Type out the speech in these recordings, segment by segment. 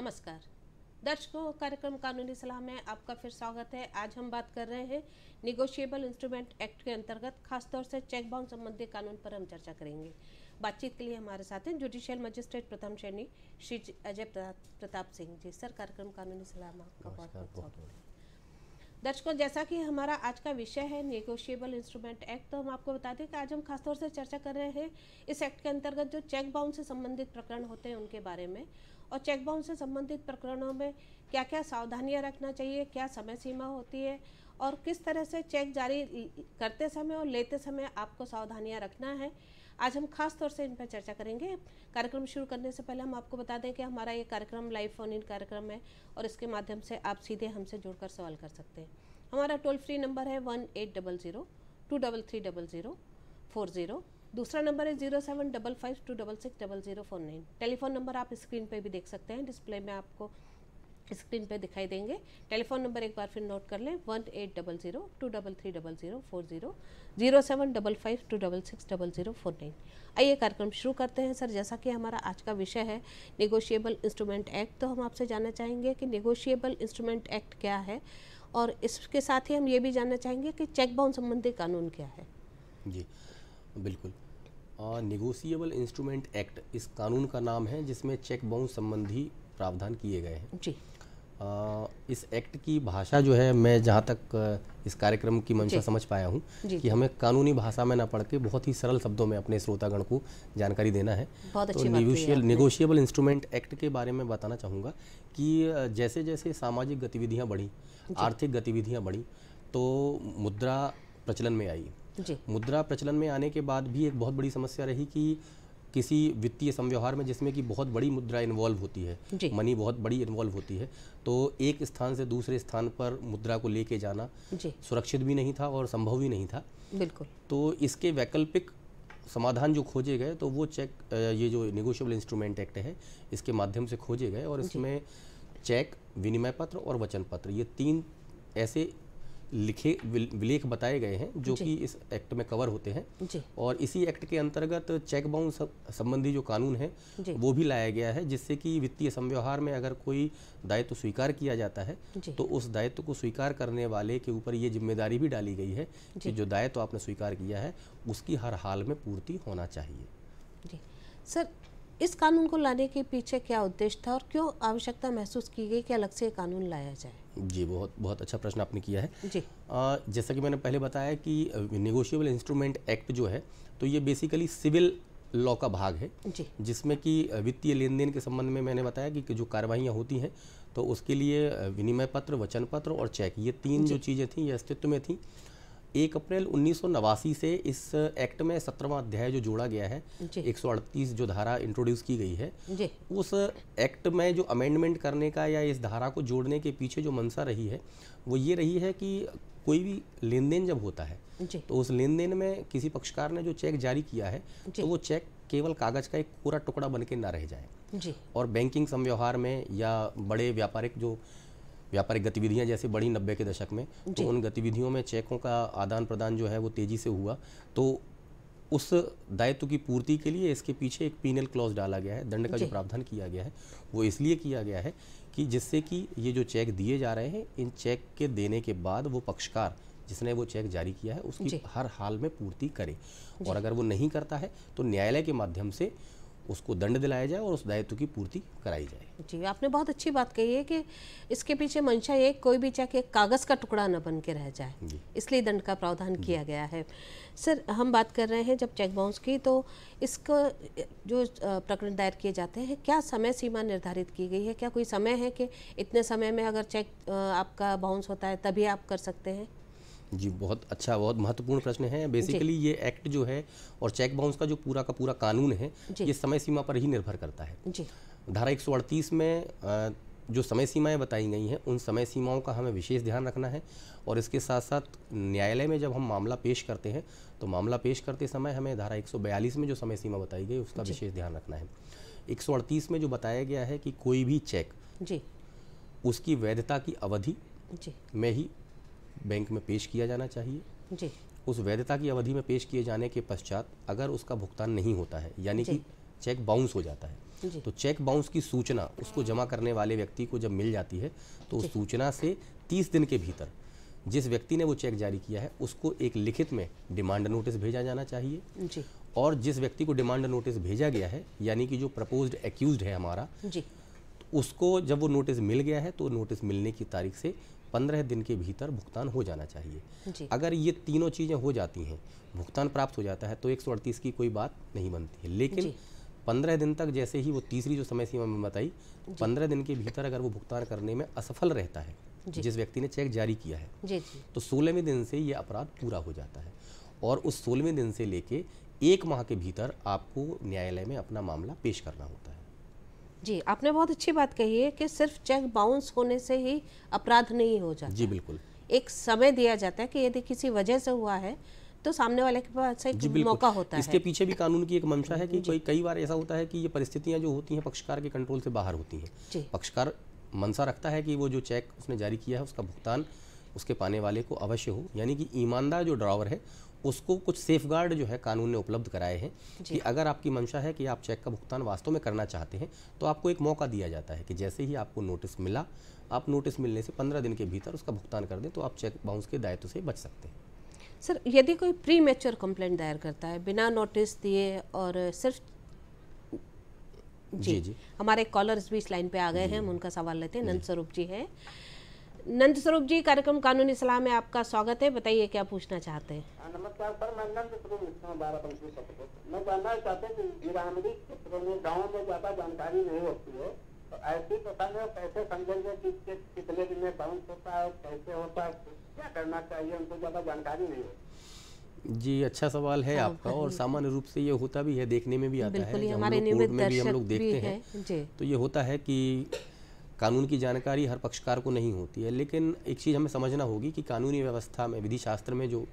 नमस्कार दर्शकों कार्यक्रम कानूनी सलाह में आपका फिर स्वागत है आज हम बात कर रहे हैं निगोशिएबल इंस्ट्रूमेंट एक्ट के अंतर्गत खासतौर से चेक बाउंस संबंधी कानून पर हम चर्चा करेंगे बातचीत के लिए हमारे साथ हैं जुडिशियल मजिस्ट्रेट प्रथम श्रेणी श्री अजय प्रताप सिंह जी सर कार्यक्रम कानूनी सलाह में आपका बहुत बहुत स्वागत है दर्शकों जैसा कि हमारा आज का विषय है नेगोशिएबल इंस्ट्रूमेंट एक्ट तो हम आपको बता दें कि आज हम खासतौर से चर्चा कर रहे हैं इस एक्ट के अंतर्गत जो चेक बाउंस से संबंधित प्रकरण होते हैं उनके बारे में और चेक बाउंस से संबंधित प्रकरणों में क्या क्या सावधानियां रखना चाहिए क्या समय सीमा होती है और किस तरह से चेक जारी करते समय और लेते समय आपको सावधानियां रखना है आज हम खास तौर से इन पर चर्चा करेंगे कार्यक्रम शुरू करने से पहले हम आपको बता दें कि हमारा ये कार्यक्रम लाइव फोन इन कार्यक्रम है और इसके माध्यम से आप सीधे हमसे जुड़कर सवाल कर सकते हैं हमारा टोल फ्री नंबर है one eight double zero two double three double zero four zero दूसरा नंबर है zero seven double five two double six double zero four nine telephone number आप स्क्रीन पे भी देख सकते हैं डिस्प्ले में आपको स्क्रीन पे दिखाई देंगे टेलीफोन नंबर एक बार फिर नोट कर लें one eight double zero two double three double zero four zero zero seven double five two double six double zero four nine आइए कार्यक्रम शुरू करते हैं सर जैसा कि हमारा आज का विषय है निगोशिएबल इंस्ट्रूमेंट एक्ट तो हम आपसे जानना चाहेंगे कि निगोशिएबल इंस्ट्रूमेंट एक्ट क्या है और इसके साथ ही हम ये भी जानना चाहेंगे कि चेक बाउंड संबंधी कानून क्या है जी बिल्कुल निगोसिएबल इंस्ट्रूमेंट एक्ट इस कानून का नाम है जिसमें चेक बाउंस संबंधी प्रावधान किए गए हैं जी आ, इस एक्ट की भाषा जो है मैं जहाँ तक इस कार्यक्रम की मंशा समझ पाया हूँ कि हमें कानूनी भाषा में ना पढ़ के बहुत ही सरल शब्दों में अपने श्रोतागण को जानकारी देना है तो निगोशियबल इंस्ट्रूमेंट एक्ट के बारे में बताना चाहूँगा कि जैसे जैसे सामाजिक गतिविधियाँ बढ़ी आर्थिक गतिविधियाँ बढ़ी तो मुद्रा प्रचलन में आई मुद्रा प्रचलन में आने के बाद भी एक बहुत बड़ी समस्या रही कि किसी वित्तीय संव्यवहार में जिसमें कि बहुत बड़ी मुद्रा इन्वॉल्व होती है मनी बहुत बड़ी इन्वॉल्व होती है तो एक स्थान से दूसरे स्थान पर मुद्रा को लेके जाना सुरक्षित भी नहीं था और संभव भी नहीं था बिल्कुल तो इसके वैकल्पिक समाधान जो खोजे गए तो वो चेक ये जो निगोशियबल इंस्ट्रूमेंट एक्ट है इसके माध्यम से खोजे गए और इसमें चेक विनिमय पत्र और वचन पत्र ये तीन ऐसे लिखे विलेख बताए गए हैं जो कि इस एक्ट में कवर होते हैं और इसी एक्ट के अंतर्गत चेक बाउंस संबंधी जो कानून है वो भी लाया गया है जिससे कि वित्तीय संव्यवहार में अगर कोई दायित्व स्वीकार किया जाता है तो उस दायित्व को स्वीकार करने वाले के ऊपर ये जिम्मेदारी भी डाली गई है कि जो दायित्व आपने स्वीकार किया है उसकी हर हाल में पूर्ति होना चाहिए जी सर इस कानून को लाने के पीछे क्या उद्देश्य था और क्यों आवश्यकता महसूस की गई कि अलग से ये कानून लाया जाए जी बहुत बहुत अच्छा प्रश्न आपने किया है जी आ, जैसा कि मैंने पहले बताया कि निगोशियबल इंस्ट्रूमेंट एक्ट जो है तो ये बेसिकली सिविल लॉ का भाग है जिसमें कि वित्तीय लेन देन के संबंध में मैंने बताया कि जो कार्रवाइयाँ होती हैं तो उसके लिए विनिमय पत्र वचन पत्र और चेक ये तीन जो चीज़ें थी ये अस्तित्व में थी एक अप्रैल उन्नीस से इस एक्ट में सत्रहवा अध्याय जो जोड़ा गया है एक जो धारा इंट्रोड्यूस की गई है उस एक्ट में जो अमेंडमेंट करने का या इस धारा को जोड़ने के पीछे जो मंशा रही है वो ये रही है कि कोई भी लेन देन जब होता है तो उस लेन देन में किसी पक्षकार ने जो चेक जारी किया है तो वो चेक केवल कागज का एक पूरा टुकड़ा बन के ना रह जाए और बैंकिंग समव्यवहार में या बड़े व्यापारिक जो व्यापारिक गतिविधियां जैसे बढ़ी नब्बे के दशक में तो उन गतिविधियों में चेकों का आदान प्रदान जो है वो तेज़ी से हुआ तो उस दायित्व की पूर्ति के लिए इसके पीछे एक पीनल क्लॉज डाला गया है दंड का जो प्रावधान किया गया है वो इसलिए किया गया है कि जिससे कि ये जो चेक दिए जा रहे हैं इन चेक के देने के बाद वो पक्षकार जिसने वो चेक जारी किया है उसकी हर हाल में पूर्ति करे और अगर वो नहीं करता है तो न्यायालय के माध्यम से उसको दंड दिलाया जाए और उस दायित्व की पूर्ति कराई जाए जी आपने बहुत अच्छी बात कही है कि इसके पीछे मंशा ये कोई भी चाहे एक कागज़ का टुकड़ा न बन के रह जाए इसलिए दंड का प्रावधान किया गया है सर हम बात कर रहे हैं जब चेक बाउंस की तो इसको जो प्रकरण दायर किए जाते हैं क्या समय सीमा निर्धारित की गई है क्या कोई समय है कि इतने समय में अगर चेक आपका बाउंस होता है तभी आप कर सकते हैं जी बहुत अच्छा बहुत महत्वपूर्ण प्रश्न है बेसिकली ये एक्ट जो है और चेक बाउंस का जो पूरा का पूरा कानून है ये समय सीमा पर ही निर्भर करता है धारा एक में जो समय सीमाएं बताई गई हैं उन समय सीमाओं का हमें विशेष ध्यान रखना है और इसके साथ साथ न्यायालय में जब हम मामला पेश करते हैं तो मामला पेश करते समय हमें धारा 142 में जो समय सीमा बताई गई उसका विशेष ध्यान रखना है 138 में जो बताया गया है कि कोई भी चेक जी उसकी वैधता की अवधि में ही बैंक में पेश किया जाना चाहिए जी उस वैधता की अवधि में पेश किए जाने के पश्चात अगर उसका भुगतान नहीं होता है यानी कि चेक बाउंस हो जाता है तो चेक बाउंस की सूचना उसको जमा करने वाले व्यक्ति को जब मिल जाती है तो उस सूचना से तीस दिन के भीतर जिस व्यक्ति ने वो चेक जारी किया है उसको एक लिखित में डिमांड नोटिस भेजा जाना चाहिए जी। और जिस व्यक्ति को डिमांड नोटिस भेजा गया है यानी कि जो प्रपोज्ड एक्यूज है हमारा जी। तो उसको जब वो नोटिस मिल गया है तो नोटिस मिलने की तारीख से पंद्रह दिन के भीतर भुगतान हो जाना चाहिए अगर ये तीनों चीज़ें हो जाती हैं भुगतान प्राप्त हो जाता है तो एक की कोई बात नहीं बनती है लेकिन पंद्रह दिन तक जैसे ही वो तीसरी जो समय सीमा में बताई पंद्रह दिन के भीतर अगर वो भुगतान करने में असफल रहता है जिस व्यक्ति ने चेक जारी किया है जी जी। तो सोलहवें दिन से ये अपराध पूरा हो जाता है और उस सोलहवें दिन से लेके एक माह के भीतर आपको न्यायालय में अपना मामला पेश करना होता है जी आपने बहुत अच्छी बात कही है कि सिर्फ चेक बाउंस होने से ही अपराध नहीं हो जाता जी बिल्कुल एक समय दिया जाता है कि यदि किसी वजह से हुआ है तो सामने वाले के पास एक मौका होता इसके है इसके पीछे भी कानून की एक मंशा है कि कोई कई बार ऐसा होता है कि ये परिस्थितियां जो होती हैं पक्षकार के कंट्रोल से बाहर होती हैं पक्षकार मंशा रखता है कि वो जो चेक उसने जारी किया है उसका भुगतान उसके पाने वाले को अवश्य हो यानी कि ईमानदार जो ड्रावर है उसको कुछ सेफ गार्ड जो है कानून ने उपलब्ध कराए हैं कि अगर आपकी मंशा है कि आप चेक का भुगतान वास्तव में करना चाहते हैं तो आपको एक मौका दिया जाता है कि जैसे ही आपको नोटिस मिला आप नोटिस मिलने से पंद्रह दिन के भीतर उसका भुगतान कर दें तो आप चेक बाउंस के दायित्व से बच सकते हैं सर यदि कोई प्री मेच्योर कंप्लेंट दायर करता है बिना नोटिस दिए और सिर्फ जी, जी, जी। हमारे कॉलर्स भी इस लाइन पे आ गए हैं हम उनका सवाल लेते हैं नंद स्वरूप जी हैं नंद स्वरूप जी कार्यक्रम कानूनी सलाह में आपका स्वागत है बताइए क्या पूछना चाहते हैं हाँ, नमस्कार सर मैं नंद स्वरूप मैं जानना चाहते हैं गिरामरी क्षेत्र में गाँव में ज्यादा जानकारी नहीं होती है तो ऐसी प्रथा में कैसे समझेंगे कि कितने दिन में बाउंस होता है कैसे होता है क्या करना चाहिए उनको ज्यादा जानकारी नहीं होती जी अच्छा सवाल है हाँ, आपका और सामान्य रूप से ये होता भी है देखने में भी आता है हमारे में भी हम लोग देखते हैं तो ये होता है कि कानून की जानकारी हर पक्षकार को नहीं होती है लेकिन एक चीज़ हमें समझना होगी कि कानूनी व्यवस्था में विधि शास्त्र में जो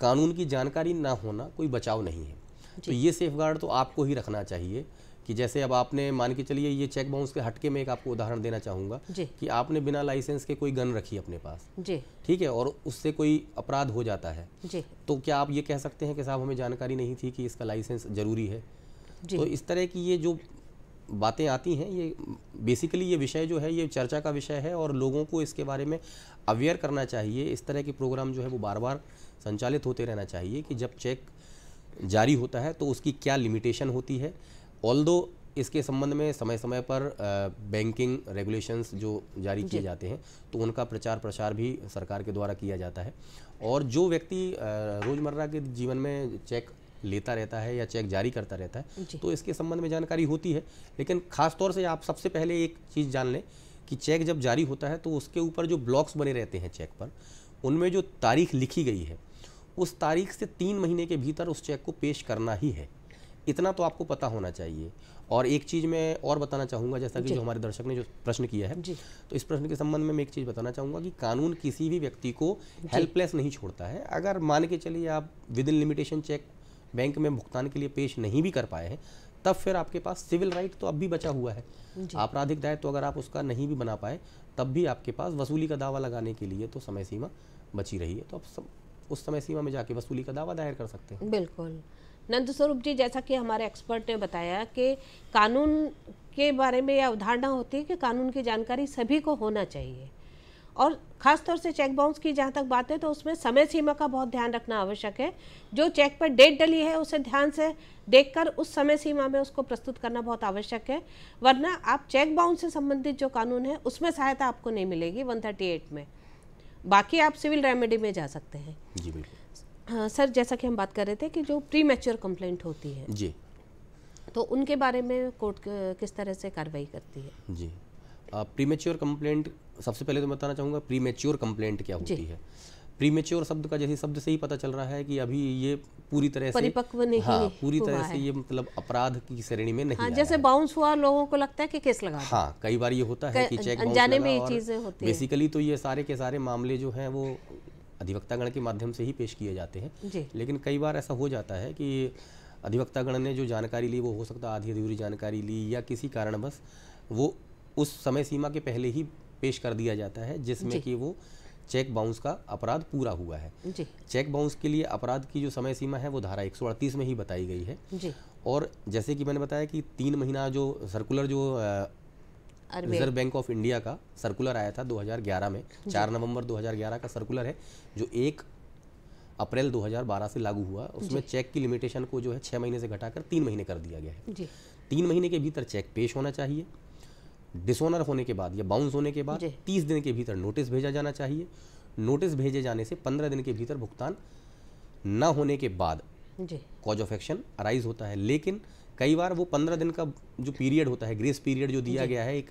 कानून की जानकारी ना होना कोई बचाव नहीं है तो ये सेफ गार्ड तो आपको ही रखना चाहिए कि जैसे अब आपने मान के चलिए ये चेक बाउंस के हटके में एक आपको उदाहरण देना चाहूँगा कि आपने बिना लाइसेंस के कोई गन रखी अपने पास ठीक है और उससे कोई अपराध हो जाता है तो क्या आप ये कह सकते हैं कि साहब हमें जानकारी नहीं थी कि इसका लाइसेंस जरूरी है तो इस तरह की ये जो बातें आती हैं ये बेसिकली ये विषय जो है ये चर्चा का विषय है और लोगों को इसके बारे में अवेयर करना चाहिए इस तरह के प्रोग्राम जो है वो बार बार संचालित होते रहना चाहिए कि जब चेक जारी होता है तो उसकी क्या लिमिटेशन होती है ऑल इसके संबंध में समय समय पर बैंकिंग रेगुलेशंस जो जारी किए जाते हैं तो उनका प्रचार प्रसार भी सरकार के द्वारा किया जाता है और जो व्यक्ति रोज़मर्रा के जीवन में चेक लेता रहता है या चेक जारी करता रहता है तो इसके संबंध में जानकारी होती है लेकिन खासतौर से आप सबसे पहले एक चीज़ जान लें कि चेक जब जारी होता है तो उसके ऊपर जो ब्लॉक्स बने रहते हैं चेक पर उनमें जो तारीख लिखी गई है उस तारीख से तीन महीने के भीतर उस चेक को पेश करना ही है इतना तो आपको पता होना चाहिए और एक चीज़ मैं और बताना चाहूँगा जैसा कि जो हमारे दर्शक ने जो प्रश्न किया है तो इस प्रश्न के संबंध में मैं एक चीज़ बताना चाहूँगा कि कानून किसी भी व्यक्ति को हेल्पलेस नहीं छोड़ता है अगर मान के चलिए आप within limitation cheque bank में भुगतान के लिए पेश नहीं भी कर पाए हैं तब फिर आपके पास सिविल राइट तो अब भी बचा हुआ है आपराधिक दायित्व तो अगर आप उसका नहीं भी बना पाए तब भी आपके पास वसूली का दावा लगाने के लिए तो समय सीमा बची रही है तो आप सम, उस समय सीमा में जाके वसूली का दावा दायर कर सकते हैं बिल्कुल नंद स्वरूप जी जैसा कि हमारे एक्सपर्ट ने बताया कि कानून के बारे में यह अवधारणा होती है कि कानून की जानकारी सभी को होना चाहिए और खासतौर से चेक बाउंस की जहाँ तक बात है तो उसमें समय सीमा का बहुत ध्यान रखना आवश्यक है जो चेक पर डेट डली है उसे ध्यान से देखकर उस समय सीमा में उसको प्रस्तुत करना बहुत आवश्यक है वरना आप चेक बाउंस से संबंधित जो कानून है उसमें सहायता आपको नहीं मिलेगी 138 में बाकी आप सिविल रेमेडी में जा सकते हैं हाँ, सर जैसा कि हम बात कर रहे थे कि जो प्री मेच्योर कंप्लेंट होती है जी तो उनके बारे में कोर्ट किस तरह से कार्रवाई करती है जी प्रीमेच्योर कंप्लेंट सबसे पहले तो मैं बताना चाहूँगा प्री मेच्योर कंप्लेंट क्या होती है प्री मेच्योर शब्द का जैसे शब्द से ही पता चल रहा है कि अभी ये पूरी तरह से परिपक्व नहीं हाँ, पूरी तरह से ये मतलब अपराध की श्रेणी में नहीं हाँ, जैसे बाउंस हुआ लोगों को लगता है कि केस लगा हाँ कई बार ये होता है कि चेक जाने में ये चीजें होती बेसिकली तो ये सारे के सारे मामले जो हैं वो अधिवक्तागण के माध्यम से ही पेश किए जाते हैं लेकिन कई बार ऐसा हो जाता है कि अधिवक्तागण ने जो जानकारी ली वो हो सकता है आधी अधूरी जानकारी ली या किसी कारणवश वो उस समय सीमा के पहले ही पेश कर दिया जाता है जिसमें कि वो चेक बाउंस का अपराध पूरा हुआ है चेक बाउंस के लिए अपराध की जो समय सीमा है वो धारा एक में ही बताई गई है जी। और जैसे कि मैंने बताया कि तीन महीना जो सर्कुलर जो रिजर्व बैंक ऑफ इंडिया का सर्कुलर आया था 2011 में 4 नवंबर 2011 का सर्कुलर है जो एक अप्रैल 2012 से लागू हुआ उसमें चेक की लिमिटेशन को जो है छः महीने से घटाकर तीन महीने कर दिया गया है तीन महीने के भीतर चेक पेश होना चाहिए डिसऑनर होने के बाद या बाउंस होने के बाद तीस दिन के भीतर नोटिस भेजा जाना चाहिए नोटिस भेजे जाने से पंद्रह दिन के भीतर भुगतान न होने के बाद कॉज ऑफ एक्शन अराइज होता है लेकिन कई बार वो पंद्रह दिन का जो पीरियड होता है ग्रेस पीरियड जो दिया गया है एक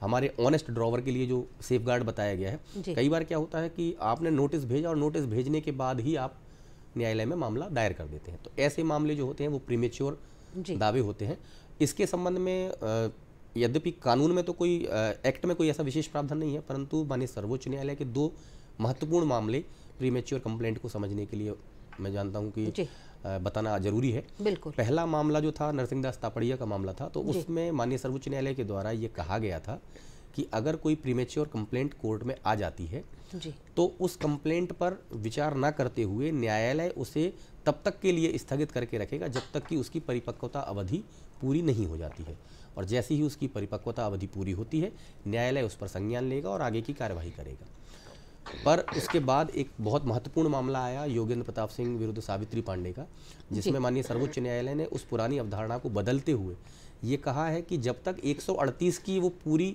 हमारे ऑनेस्ट ड्रॉवर के लिए जो सेफ गार्ड बताया गया है कई बार क्या होता है कि आपने नोटिस भेजा और नोटिस भेजने के बाद ही आप न्यायालय में मामला दायर कर देते हैं तो ऐसे मामले जो होते हैं वो प्रीमेच्योर दावे होते हैं इसके संबंध में यद्यपि कानून में तो कोई एक्ट में कोई ऐसा विशेष प्रावधान नहीं है परंतु माननीय सर्वोच्च न्यायालय के दो महत्वपूर्ण मामले प्रीमेच्योर कंप्लेंट को समझने के लिए मैं जानता हूँ कि बताना जरूरी है बिल्कुल पहला मामला जो था नरसिंह दास तापड़िया का मामला था तो उसमें माननीय सर्वोच्च न्यायालय के द्वारा ये कहा गया था कि अगर कोई प्रीमेच्योर कंप्लेंट कोर्ट में आ जाती है तो उस कंप्लेंट पर विचार ना करते हुए न्यायालय उसे तब तक के लिए स्थगित करके रखेगा जब तक कि उसकी परिपक्वता अवधि पूरी नहीं हो जाती है और जैसे ही उसकी परिपक्वता अवधि पूरी होती है न्यायालय उस पर संज्ञान लेगा और आगे की कार्यवाही करेगा पर उसके बाद एक बहुत महत्वपूर्ण मामला आया योगेंद्र प्रताप सिंह विरुद्ध सावित्री पांडे का जिसमें माननीय सर्वोच्च न्यायालय ने उस पुरानी अवधारणा को बदलते हुए ये कहा है कि जब तक 138 की वो पूरी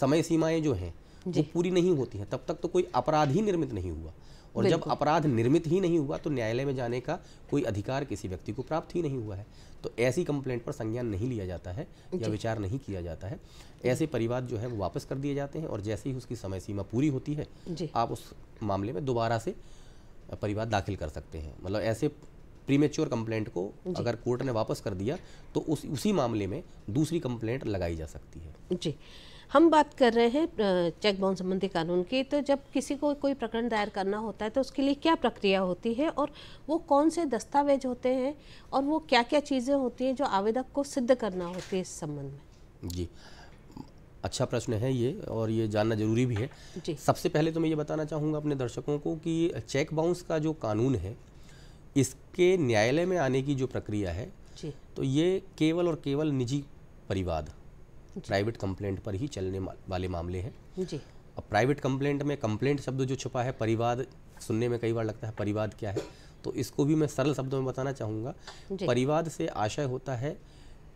समय सीमाएं जो हैं वो पूरी नहीं होती हैं तब तक तो कोई अपराध ही निर्मित नहीं हुआ और जब अपराध निर्मित ही नहीं हुआ तो न्यायालय में जाने का कोई अधिकार किसी व्यक्ति को प्राप्त ही नहीं हुआ है तो ऐसी कंप्लेंट पर संज्ञान नहीं लिया जाता है या विचार नहीं किया जाता है ऐसे परिवाद जो है वो वापस कर दिए जाते हैं और जैसे ही उसकी समय सीमा पूरी होती है आप उस मामले में दोबारा से परिवाद दाखिल कर सकते हैं मतलब ऐसे प्रीमेच्योर कंप्लेंट को अगर कोर्ट ने वापस कर दिया तो उस उसी मामले में दूसरी कंप्लेंट लगाई जा सकती है जी हम बात कर रहे हैं चेक बाउंस संबंधी कानून की तो जब किसी को कोई प्रकरण दायर करना होता है तो उसके लिए क्या प्रक्रिया होती है और वो कौन से दस्तावेज होते हैं और वो क्या क्या चीज़ें होती हैं जो आवेदक को सिद्ध करना होती है इस संबंध में जी अच्छा प्रश्न है ये और ये जानना जरूरी भी है जी सबसे पहले तो मैं ये बताना चाहूँगा अपने दर्शकों को कि चेक बाउंस का जो कानून है इसके न्यायालय में आने की जो प्रक्रिया है तो ये केवल और केवल निजी परिवाद प्राइवेट कंप्लेंट पर ही चलने वाले मामले हैं जी अब प्राइवेट कंप्लेंट में कंप्लेंट शब्द जो छुपा है परिवाद सुनने में कई बार लगता है परिवाद क्या है तो इसको भी मैं सरल शब्दों में बताना चाहूँगा परिवाद से आशय होता है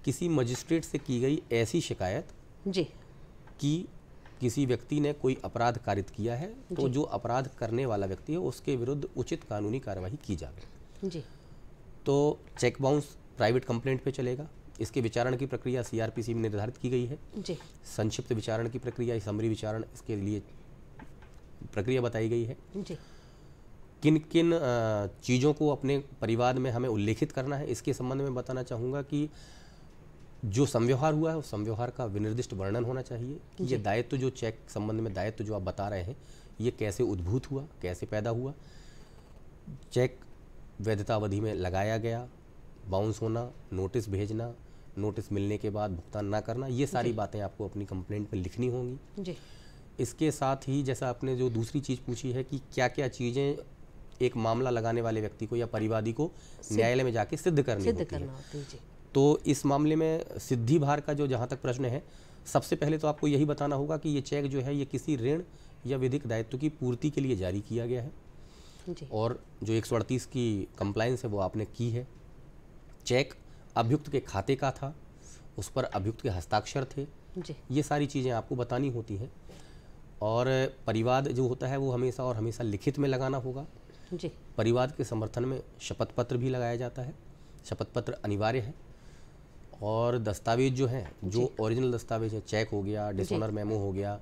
किसी मजिस्ट्रेट से की गई ऐसी शिकायत जी कि किसी व्यक्ति ने कोई अपराध कारित किया है तो जो अपराध करने वाला व्यक्ति है उसके विरुद्ध उचित कानूनी कार्रवाई की जाए जी तो चेक बाउंस प्राइवेट कंप्लेंट पे चलेगा इसके विचारण की प्रक्रिया सीआरपीसी में निर्धारित की गई है जी संक्षिप्त विचारण की प्रक्रिया समरी विचारण इसके लिए प्रक्रिया बताई गई है जी किन किन चीज़ों को अपने परिवार में हमें उल्लेखित करना है इसके संबंध में बताना चाहूँगा कि जो संव्यवहार हुआ है उस संव्यवहार का विनिर्दिष्ट वर्णन होना चाहिए कि ये दायित्व जो चेक संबंध में दायित्व जो आप बता रहे हैं ये कैसे उद्भूत हुआ कैसे पैदा हुआ चेक वैधता अवधि में लगाया गया बाउंस होना नोटिस भेजना नोटिस मिलने के बाद भुगतान ना करना ये सारी बातें आपको अपनी कंप्लेंट में लिखनी होंगी जी इसके साथ ही जैसा आपने जो दूसरी चीज़ पूछी है कि क्या क्या चीज़ें एक मामला लगाने वाले व्यक्ति को या परिवादी को न्यायालय में जाके सिद्ध करनी सिद्ध होती करना है। होती जी। तो इस मामले में सिद्धि भार का जो जहाँ तक प्रश्न है सबसे पहले तो आपको यही बताना होगा कि ये चेक जो है ये किसी ऋण या विधिक दायित्व की पूर्ति के लिए जारी किया गया है और जो एक की कंप्लाइंस है वो आपने की है चेक अभियुक्त के खाते का था उस पर अभियुक्त के हस्ताक्षर थे जी ये सारी चीज़ें आपको बतानी होती हैं और परिवाद जो होता है वो हमेशा और हमेशा लिखित में लगाना होगा जी परिवाद के समर्थन में शपथ पत्र भी लगाया जाता है शपथ पत्र अनिवार्य है और दस्तावेज जो हैं जो ओरिजिनल दस्तावेज है चेक हो गया डिसोनर मेमो हो गया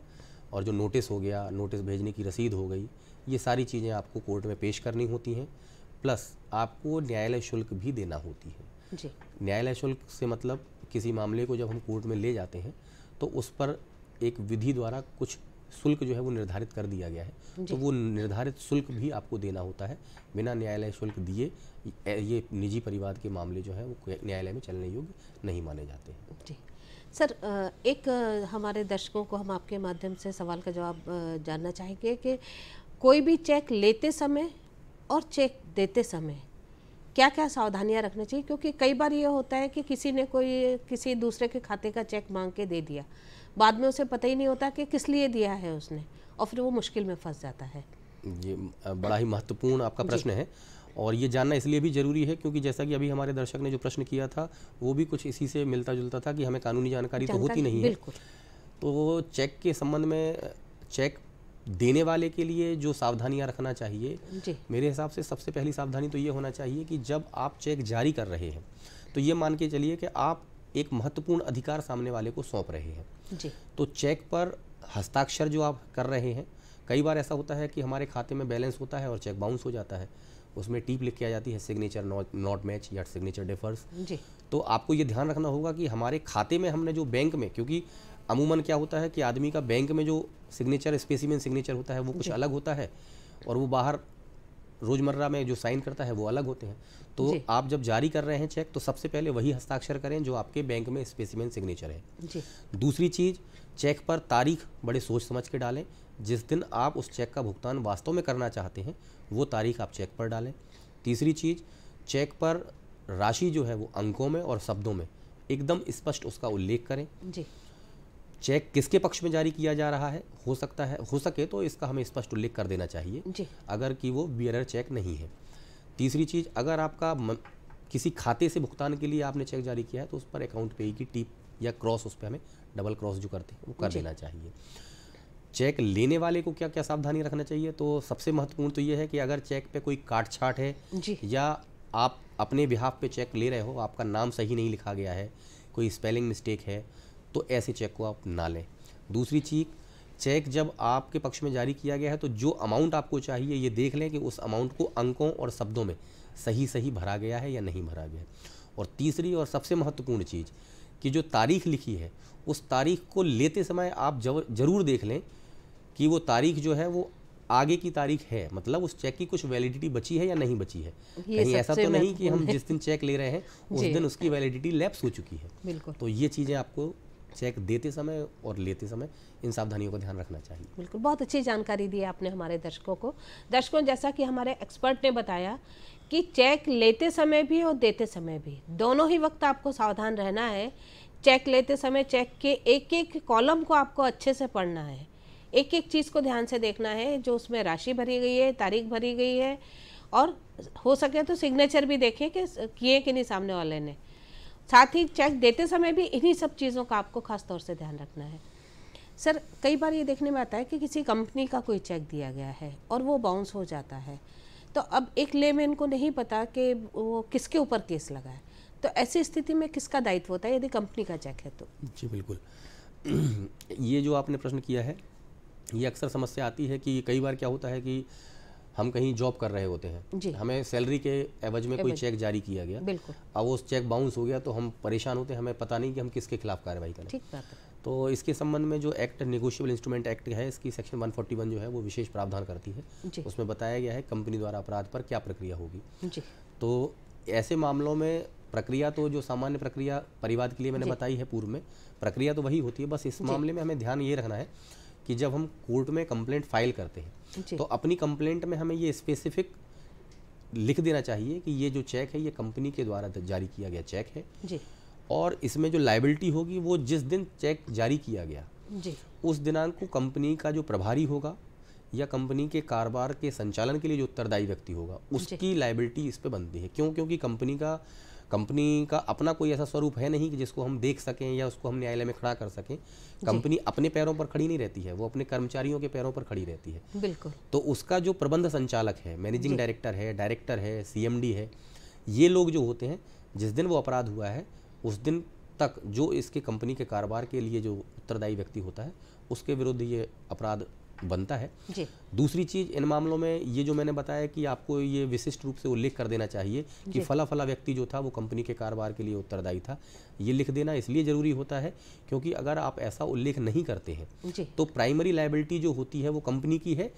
और जो नोटिस हो गया नोटिस भेजने की रसीद हो गई ये सारी चीज़ें आपको कोर्ट में पेश करनी होती हैं प्लस आपको न्यायालय शुल्क भी देना होती है जी न्यायालय शुल्क से मतलब किसी मामले को जब हम कोर्ट में ले जाते हैं तो उस पर एक विधि द्वारा कुछ शुल्क जो है वो निर्धारित कर दिया गया है तो वो निर्धारित शुल्क भी आपको देना होता है बिना न्यायालय शुल्क दिए ये निजी परिवार के मामले जो है वो न्यायालय में चलने योग्य नहीं माने जाते हैं जी सर एक हमारे दर्शकों को हम आपके माध्यम से सवाल का जवाब जानना चाहेंगे कि कोई भी चेक लेते समय और चेक देते समय क्या क्या सावधानियां रखना चाहिए क्योंकि कई बार ये होता है कि किसी ने कोई किसी दूसरे के खाते का चेक मांग के दे दिया बाद में उसे पता ही नहीं होता कि किस लिए दिया है उसने और फिर वो मुश्किल में फंस जाता है ये बड़ा ही महत्वपूर्ण आपका प्रश्न है और ये जानना इसलिए भी ज़रूरी है क्योंकि जैसा कि अभी हमारे दर्शक ने जो प्रश्न किया था वो भी कुछ इसी से मिलता जुलता था कि हमें कानूनी जानकारी, तो जानकारी तो होती नहीं है तो चेक के संबंध में चेक देने वाले के लिए जो सावधानियां रखना चाहिए मेरे हिसाब से सबसे पहली सावधानी तो ये होना चाहिए कि जब आप चेक जारी कर रहे हैं तो ये मान के चलिए कि आप एक महत्वपूर्ण अधिकार सामने वाले को सौंप रहे हैं जी। तो चेक पर हस्ताक्षर जो आप कर रहे हैं कई बार ऐसा होता है कि हमारे खाते में बैलेंस होता है और चेक बाउंस हो जाता है उसमें टीप लिख के आ जाती है सिग्नेचर नॉट मैच या सिग्नेचर डिफर्स तो आपको ये ध्यान रखना होगा कि हमारे खाते में हमने जो बैंक में क्योंकि अमूमन क्या होता है कि आदमी का बैंक में जो सिग्नेचर स्पेसिमेन सिग्नेचर होता है वो कुछ अलग होता है और वो बाहर रोज़मर्रा में जो साइन करता है वो अलग होते हैं तो आप जब जारी कर रहे हैं चेक तो सबसे पहले वही हस्ताक्षर करें जो आपके बैंक में स्पेसिमेन सिग्नेचर है दूसरी चीज़ चेक पर तारीख बड़े सोच समझ के डालें जिस दिन आप उस चेक का भुगतान वास्तव में करना चाहते हैं वो तारीख आप चेक पर डालें तीसरी चीज़ चेक पर राशि जो है वो अंकों में और शब्दों में एकदम स्पष्ट उसका उल्लेख करें जी चेक किसके पक्ष में जारी किया जा रहा है हो सकता है हो सके तो इसका हमें स्पष्ट उल्लेख कर देना चाहिए अगर कि वो बियरर चेक नहीं है तीसरी चीज़ अगर आपका मन, किसी खाते से भुगतान के लिए आपने चेक जारी किया है तो उस पर अकाउंट पे की टिप या क्रॉस उस पर हमें डबल क्रॉस जो करते हैं वो कर देना चाहिए चेक लेने वाले को क्या क्या सावधानी रखना चाहिए तो सबसे महत्वपूर्ण तो ये है कि अगर चेक पे कोई काट छाट है या आप अपने बिहाफ पे चेक ले रहे हो आपका नाम सही नहीं लिखा गया है कोई स्पेलिंग मिस्टेक है तो ऐसे चेक को आप ना लें दूसरी चीज़ चेक जब आपके पक्ष में जारी किया गया है तो जो अमाउंट आपको चाहिए ये देख लें कि उस अमाउंट को अंकों और शब्दों में सही सही भरा गया है या नहीं भरा गया और तीसरी और सबसे महत्वपूर्ण चीज़ कि जो तारीख लिखी है उस तारीख को लेते समय आप ज़रूर देख लें कि वो तारीख जो है वो आगे की तारीख है मतलब उस चेक की कुछ वैलिडिटी बची है या नहीं बची है कहीं ऐसा तो नहीं कि हम जिस दिन चेक ले रहे हैं उस दिन उसकी वैलिडिटी लैप्स हो चुकी है तो ये चीज़ें आपको चेक देते समय और लेते समय इन सावधानियों का ध्यान रखना चाहिए बिल्कुल बहुत अच्छी जानकारी दी आपने हमारे दर्शकों को दर्शकों जैसा कि हमारे एक्सपर्ट ने बताया कि चेक लेते समय भी और देते समय भी दोनों ही वक्त आपको सावधान रहना है चेक लेते समय चेक के एक एक कॉलम को आपको अच्छे से पढ़ना है एक एक चीज़ को ध्यान से देखना है जो उसमें राशि भरी गई है तारीख भरी गई है और हो सके तो सिग्नेचर भी देखें कि किए कि नहीं सामने वाले ने साथ ही चेक देते समय भी इन्हीं सब चीज़ों का आपको खास तौर से ध्यान रखना है सर कई बार ये देखने में आता है कि किसी कंपनी का कोई चेक दिया गया है और वो बाउंस हो जाता है तो अब एक ले में इनको नहीं पता कि वो किसके ऊपर केस लगा है तो ऐसी स्थिति में किसका दायित्व होता है यदि कंपनी का चेक है तो जी बिल्कुल ये जो आपने प्रश्न किया है ये अक्सर समस्या आती है कि कई बार क्या होता है कि हम कहीं जॉब कर रहे होते हैं हमें सैलरी के एवज में कोई चेक जारी किया गया अब वो चेक बाउंस हो गया तो हम परेशान होते हैं हमें पता नहीं कि हम किसके खिलाफ कार्रवाई करें तो इसके संबंध में जो एक्ट निगोशियबल इंस्ट्रूमेंट एक्ट है इसकी सेक्शन 141 जो है वो विशेष प्रावधान करती है उसमें बताया गया है कंपनी द्वारा अपराध पर क्या प्रक्रिया होगी तो ऐसे मामलों में प्रक्रिया तो जो सामान्य प्रक्रिया परिवाद के लिए मैंने बताई है पूर्व में प्रक्रिया तो वही होती है बस इस मामले में हमें ध्यान ये रखना है कि जब हम कोर्ट में कंप्लेंट फाइल करते हैं तो अपनी कंप्लेंट में हमें ये स्पेसिफिक लिख देना चाहिए कि ये जो चेक है ये कंपनी के द्वारा जारी किया गया चेक है जी और इसमें जो लाइबिलिटी होगी वो जिस दिन चेक जारी किया गया जी उस दिनांक को कंपनी का जो प्रभारी होगा या कंपनी के कारोबार के संचालन के लिए जो उत्तरदायी व्यक्ति होगा उसकी लाइबिलिटी इस पर बनती है क्यों क्योंकि कंपनी का कंपनी का अपना कोई ऐसा स्वरूप है नहीं कि जिसको हम देख सकें या उसको हम न्यायालय में खड़ा कर सकें कंपनी अपने पैरों पर खड़ी नहीं रहती है वो अपने कर्मचारियों के पैरों पर खड़ी रहती है बिल्कुल तो उसका जो प्रबंध संचालक है मैनेजिंग डायरेक्टर है डायरेक्टर है सी है ये लोग जो होते हैं जिस दिन वो अपराध हुआ है उस दिन तक जो इसके कंपनी के कारोबार के लिए जो उत्तरदायी व्यक्ति होता है उसके विरुद्ध ये अपराध बनता है जी। दूसरी चीज़ इन मामलों में ये जो मैंने बताया कि आपको ये विशिष्ट रूप से उल्लेख कर देना चाहिए कि फला फला व्यक्ति जो था वो कंपनी के कारोबार के लिए उत्तरदायी था ये लिख देना इसलिए ज़रूरी होता है क्योंकि अगर आप ऐसा उल्लेख नहीं करते हैं तो प्राइमरी लाइबिलिटी जो होती है वो कंपनी की है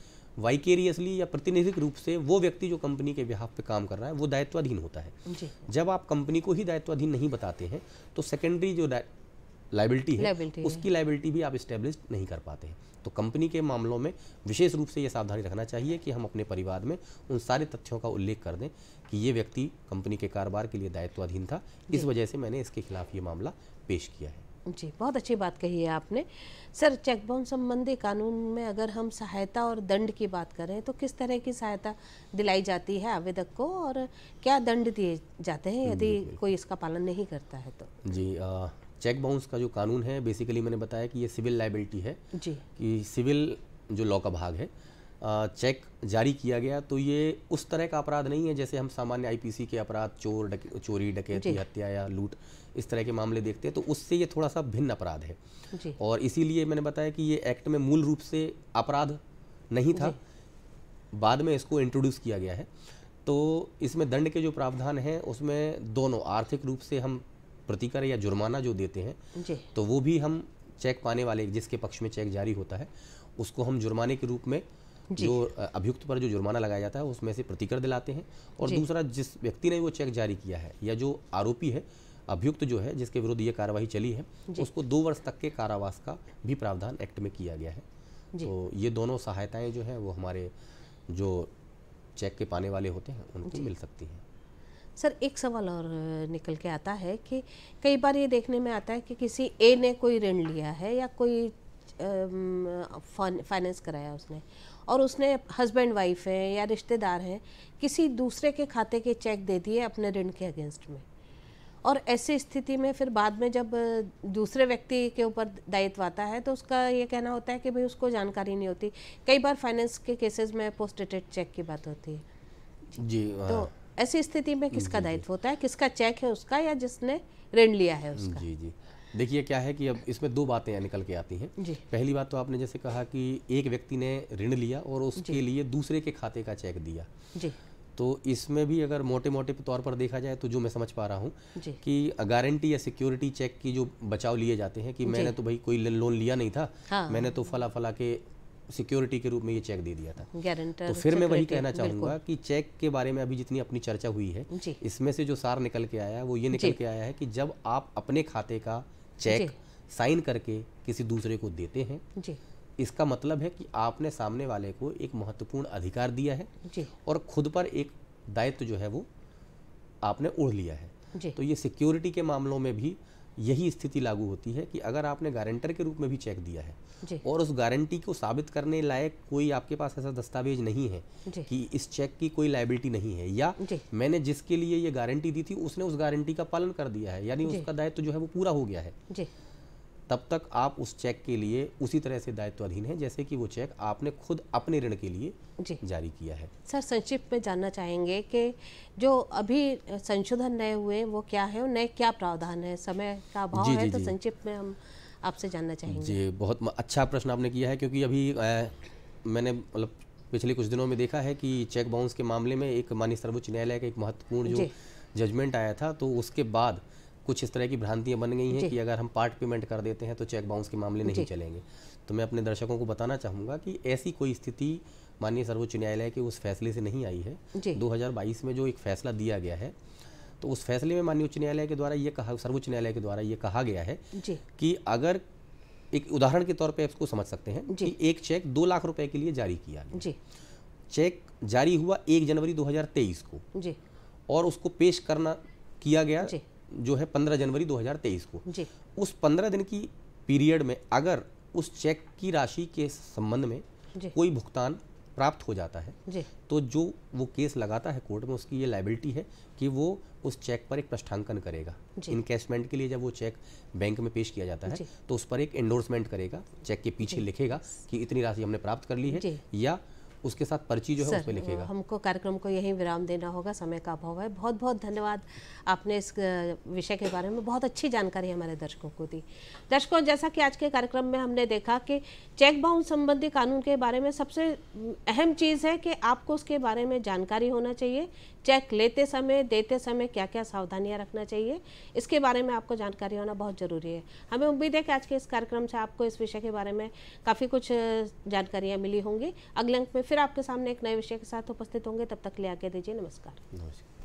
वाइकेरियसली या प्रतिनिधिक रूप से वो व्यक्ति जो कंपनी के बिहाफ पे काम कर रहा है वो दायित्वाधीन होता है जब आप कंपनी को ही दायित्वाधीन नहीं बताते हैं तो सेकेंडरी जो लाइबिलिटी है liability उसकी लाइबिलिटी भी आप इस्टेब्लिश नहीं कर पाते हैं तो कंपनी के मामलों में विशेष रूप से ये सावधानी रखना चाहिए कि हम अपने परिवार में उन सारे तथ्यों का उल्लेख कर दें कि ये व्यक्ति कंपनी के कारोबार के लिए दायित्वाधीन था इस वजह से मैंने इसके खिलाफ ये मामला पेश किया है जी बहुत अच्छी बात कही है आपने सर चेक बाउंस संबंधी कानून में अगर हम सहायता और दंड की बात करें तो किस तरह की सहायता दिलाई जाती है आवेदक को और क्या दंड दिए जाते हैं यदि कोई इसका पालन नहीं करता है तो जी आ, चेक बाउंस का जो कानून है बेसिकली मैंने बताया कि ये सिविल लाइबिलिटी है जी कि सिविल जो लॉ का भाग है चेक जारी किया गया तो ये उस तरह का अपराध नहीं है जैसे हम सामान्य आईपीसी के अपराध चोर डके, चोरी डकैती हत्या या लूट इस तरह के मामले देखते हैं तो उससे ये थोड़ा सा भिन्न अपराध है और इसीलिए मैंने बताया कि ये एक्ट में मूल रूप से अपराध नहीं था बाद में इसको इंट्रोड्यूस किया गया है तो इसमें दंड के जो प्रावधान हैं उसमें दोनों आर्थिक रूप से हम प्रतिकर या जुर्माना जो देते हैं तो वो भी हम चेक पाने वाले जिसके पक्ष में चेक जारी होता है उसको हम जुर्माने के रूप में जो अभियुक्त पर जो जुर्माना लगाया जाता है उसमें से प्रतिकर दिलाते हैं और दूसरा जिस व्यक्ति ने वो चेक जारी किया है या जो आरोपी है अभियुक्त जो है जिसके विरुद्ध ये कार्यवाही चली है उसको दो वर्ष तक के कारावास का भी प्रावधान एक्ट में किया गया है तो ये दोनों सहायताएं जो है वो हमारे जो चेक के पाने वाले होते हैं उनको मिल सकती हैं सर एक सवाल और निकल के आता है कि कई बार ये देखने में आता है कि किसी ए ने कोई ऋण लिया है या कोई फाइनेंस कराया उसने और उसने हस्बैंड वाइफ हैं या रिश्तेदार हैं किसी दूसरे के खाते के चेक दे दिए अपने ऋण के अगेंस्ट में और ऐसी स्थिति में फिर बाद में जब दूसरे व्यक्ति के ऊपर दायित्व आता है तो उसका ये कहना होता है कि भाई उसको जानकारी नहीं होती कई बार फाइनेंस के केसेस में पोस्टेटेड चेक की बात होती है जी तो हाँ। ऐसी स्थिति में किसका दायित्व होता है किसका चेक है उसका या जिसने ऋण लिया है उसका जी जी देखिए क्या है कि अब इसमें दो बातें निकल के आती हैं पहली बात तो आपने जैसे कहा कि एक व्यक्ति ने ऋण लिया और उसके लिए दूसरे के खाते का चेक दिया जी तो इसमें भी अगर मोटे मोटे तौर पर देखा जाए तो जो मैं समझ पा रहा हूँ कि गारंटी या सिक्योरिटी चेक की जो बचाव लिए जाते हैं कि मैंने तो भाई कोई लोन लिया नहीं था हाँ। मैंने तो फला फला के सिक्योरिटी के रूप में ये चेक दे दिया था तो फिर मैं वही कहना चाहूंगा कि चेक के बारे में अभी जितनी अपनी चर्चा हुई है इसमें से जो सार निकल के आया है वो ये निकल के आया है कि जब आप अपने खाते का चेक साइन करके किसी दूसरे को देते हैं इसका मतलब है कि आपने सामने वाले को एक महत्वपूर्ण अधिकार दिया है और खुद पर एक दायित्व जो है वो आपने ओढ़ लिया है तो ये सिक्योरिटी के मामलों में भी यही स्थिति लागू होती है कि अगर आपने गारंटर के रूप में भी चेक दिया है और उस गारंटी को साबित करने लायक कोई आपके पास ऐसा दस्तावेज नहीं है कि इस चेक की कोई लाइबिलिटी नहीं है या मैंने जिसके लिए ये गारंटी दी थी उसने उस गारंटी का पालन कर दिया है यानी उसका दायित्व तो जो है वो पूरा हो गया है तब तक आप उस चेक के लिए उसी तरह से दायित्वाधीन हैं जैसे कि वो चेक आपने खुद अपने ऋण के लिए जी जारी किया है सर संक्षिप्त में जानना चाहेंगे कि जो अभी संशोधन नए हुए वो क्या है और नए क्या प्रावधान है समय का अभाव है जी, तो संक्षिप्त में हम आपसे जानना चाहेंगे जी बहुत अच्छा प्रश्न आपने किया है क्योंकि अभी आ, मैंने मतलब पिछले कुछ दिनों में देखा है कि चेक बाउंस के मामले में एक माननीय सर्वोच्च न्यायालय का एक महत्वपूर्ण जो जजमेंट आया था तो उसके बाद कुछ इस तरह की भ्रांतियाँ बन गई हैं कि अगर हम पार्ट पेमेंट कर देते हैं तो चेक बाउंस के मामले नहीं चलेंगे तो मैं अपने दर्शकों को बताना चाहूँगा कि ऐसी कोई स्थिति माननीय सर्वोच्च न्यायालय के उस फैसले से नहीं आई है दो में जो एक फैसला दिया गया है तो उस फैसले में माननीय उच्च न्यायालय के द्वारा ये कहा सर्वोच्च न्यायालय के द्वारा ये कहा गया है कि अगर एक उदाहरण के तौर पे इसको समझ सकते हैं कि एक चेक दो लाख रुपए के लिए जारी किया गया जी चेक जारी हुआ एक जनवरी 2023 को जी और उसको पेश करना किया गया जो है पंद्रह जनवरी 2023 को जी। उस पंद्रह दिन की पीरियड में अगर उस चेक की राशि के संबंध में कोई भुगतान प्राप्त हो जाता है तो जो वो केस लगाता है कोर्ट में उसकी ये लाइबिलिटी है कि वो उस चेक पर एक प्रष्ठांकन करेगा इनकेशमेंट के लिए जब वो चेक बैंक में पेश किया जाता है तो उस पर एक एंडोर्समेंट करेगा चेक के पीछे लिखेगा कि इतनी राशि हमने प्राप्त कर ली है या उसके साथ पर्ची जो है उस पर लिखेगा हमको कार्यक्रम को यही विराम देना होगा समय का अभाव है बहुत बहुत धन्यवाद आपने इस विषय के बारे में बहुत अच्छी जानकारी हमारे दर्शकों को दी दर्शकों जैसा कि आज के कार्यक्रम में हमने देखा कि चेक बाउंस संबंधी कानून के बारे में सबसे अहम चीज़ है कि आपको उसके बारे में जानकारी होना चाहिए चेक लेते समय देते समय क्या क्या सावधानियां रखना चाहिए इसके बारे में आपको जानकारी होना बहुत ज़रूरी है हमें उम्मीद है कि आज के इस कार्यक्रम से आपको इस विषय के बारे में काफ़ी कुछ जानकारियाँ मिली होंगी अगले अंक में फिर आपके सामने एक नए विषय के साथ उपस्थित होंगे तब तक ले आके दीजिए नमस्कार नमस्कार